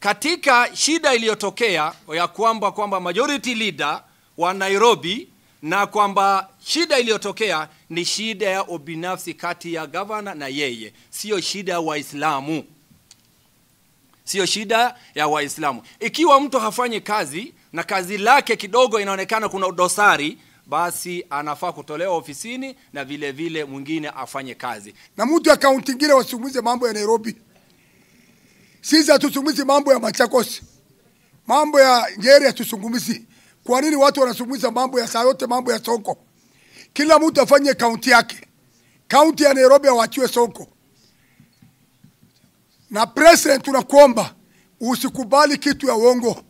Katika shida iliyotokea ya kwamba kwamba majority leader wa Nairobi na kwamba shida iliyotokea ni shida ya ubinafsi kati ya gavana na yeye, sio shida ya Waislamu, sio shida ya Waislamu. Ikiwa mtu hafanyi kazi na kazi lake kidogo inaonekana kuna dosari, basi anafaa kutolewa ofisini na vile vile mwingine afanye kazi. Na mtu akaunti ngine wasumuze mambo ya Nairobi. Sisi hatusumuzi mambo ya Machakos, mambo ya Nyeri hatusungumzi. Kwa nini watu wanasumuza mambo ya saa yote, mambo ya soko? Kila mtu afanye kaunti yake. Kaunti ya Nairobi awachiwe soko. Na president, tunakuomba usikubali kitu ya uongo.